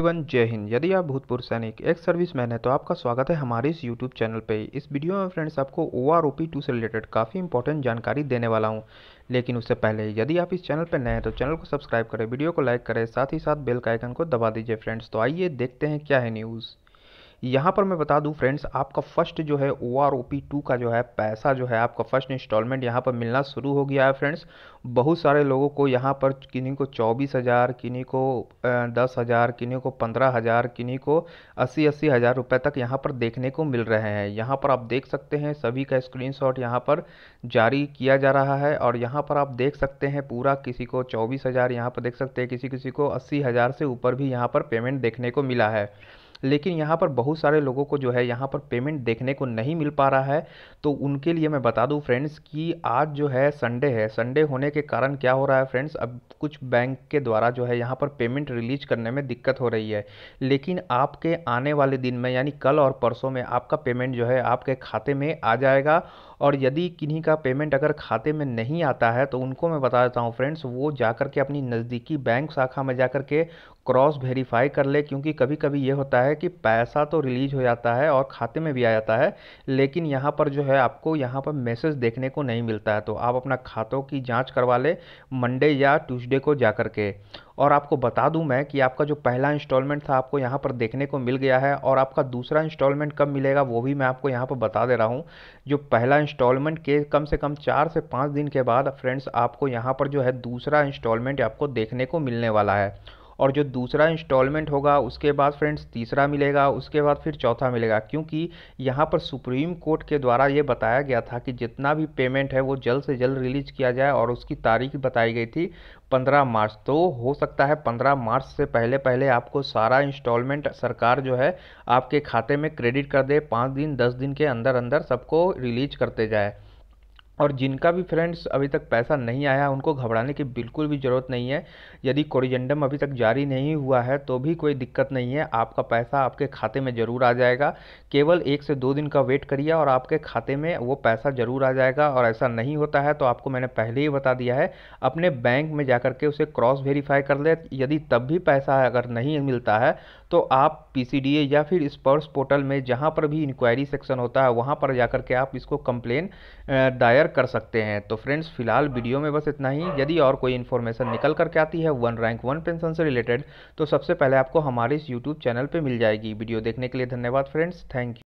everyone जय हिंद यदि आप भूतपूर्व सैनिक एक सर्विस मैन है तो आपका स्वागत है हमारे इस यूट्यूब चैनल पे इस वीडियो में फ्रेंड्स आपको O R O P two से रिलेटेड काफ़ी इंपॉर्टेंट जानकारी देने वाला हूं लेकिन उससे पहले यदि आप इस चैनल पर नए हैं तो चैनल को सब्सक्राइब करें वीडियो को लाइक करें साथ ही साथ बेल का आइकन को दबा दीजिए फ्रेंड्स तो आइए देखते हैं क्या है न्यूज़ यहाँ पर मैं बता दूँ फ्रेंड्स आपका फर्स्ट जो है O R O P two का जो है पैसा जो है आपका फर्स्ट इंस्टॉलमेंट यहाँ पर मिलना शुरू हो गया है फ्रेंड्स बहुत सारे लोगों को यहाँ पर किन्हीं को चौबीस हज़ार किन्हीं को दस हज़ार किन्हीं को पंद्रह हज़ार किन्हीं को अस्सी अस्सी हज़ार रुपये तक यहाँ पर देखने को मिल रहे हैं यहाँ पर आप देख सकते हैं सभी का स्क्रीन शॉट यहाँ पर जारी किया जा रहा है और यहाँ पर आप देख सकते हैं पूरा किसी को चौबीस हज़ार यहाँ पर देख सकते हैं किसी किसी को अस्सी हज़ार से ऊपर भी यहाँ पर पेमेंट देखने को मिला है लेकिन यहाँ पर बहुत सारे लोगों को जो है यहाँ पर पेमेंट देखने को नहीं मिल पा रहा है तो उनके लिए मैं बता दूँ फ्रेंड्स कि आज जो है संडे है संडे होने के कारण क्या हो रहा है फ्रेंड्स अब कुछ बैंक के द्वारा जो है यहाँ पर पेमेंट रिलीज करने में दिक्कत हो रही है लेकिन आपके आने वाले दिन में यानी कल और परसों में आपका पेमेंट जो है आपके खाते में आ जाएगा और यदि किन्हीं का पेमेंट अगर खाते में नहीं आता है तो उनको मैं बता देता हूँ फ्रेंड्स वो जा कर के अपनी नज़दीकी बैंक शाखा में जा कर के क्रॉस वेरीफाई कर ले क्योंकि कभी कभी ये होता है कि पैसा तो रिलीज हो जाता है और खाते में भी आ जाता है लेकिन यहाँ पर जो है आपको यहाँ पर मैसेज देखने को नहीं मिलता है तो आप अपना खातों की जाँच करवा लें मंडे या ट्यूसडे को जा कर के और आपको बता दूं मैं कि आपका जो पहला इंस्टॉलमेंट था आपको यहाँ पर देखने को मिल गया है और आपका दूसरा इंस्टॉलमेंट कब मिलेगा वो भी मैं आपको यहाँ पर बता दे रहा हूँ जो पहला इंस्टॉलमेंट के कम से कम चार से पाँच दिन के बाद फ्रेंड्स आपको यहाँ पर जो है दूसरा इंस्टॉलमेंट आपको देखने को मिलने वाला है और जो दूसरा इंस्टॉलमेंट होगा उसके बाद फ्रेंड्स तीसरा मिलेगा उसके बाद फिर चौथा मिलेगा क्योंकि यहाँ पर सुप्रीम कोर्ट के द्वारा ये बताया गया था कि जितना भी पेमेंट है वो जल्द से जल्द रिलीज किया जाए और उसकी तारीख बताई गई थी पंद्रह मार्च तो हो सकता है पंद्रह मार्च से पहले पहले आपको सारा इंस्टॉलमेंट सरकार जो है आपके खाते में क्रेडिट कर दे पाँच दिन दस दिन के अंदर अंदर सबको रिलीज करते जाए और जिनका भी फ्रेंड्स अभी तक पैसा नहीं आया उनको घबराने की बिल्कुल भी ज़रूरत नहीं है यदि कोरिजेंडम अभी तक जारी नहीं हुआ है तो भी कोई दिक्कत नहीं है आपका पैसा आपके खाते में ज़रूर आ जाएगा केवल एक से दो दिन का वेट करिए और आपके खाते में वो पैसा ज़रूर आ जाएगा और ऐसा नहीं होता है तो आपको मैंने पहले ही बता दिया है अपने बैंक में जा के उसे क्रॉस वेरीफाई कर ले यदि तब भी पैसा अगर नहीं मिलता है तो आप पी या फिर स्पर्स पोर्टल में जहाँ पर भी इंक्वायरी सेक्शन होता है वहाँ पर जाकर के आप इसको कंप्लेन दायर कर सकते हैं तो फ्रेंड्स फिलहाल वीडियो में बस इतना ही यदि और कोई इन्फॉर्मेशन निकल करके आती है वन रैंक वन पेंशन से रिलेटेड तो सबसे पहले आपको हमारे इस यूट्यूब चैनल पर मिल जाएगी वीडियो देखने के लिए धन्यवाद फ्रेंड्स थैंक यू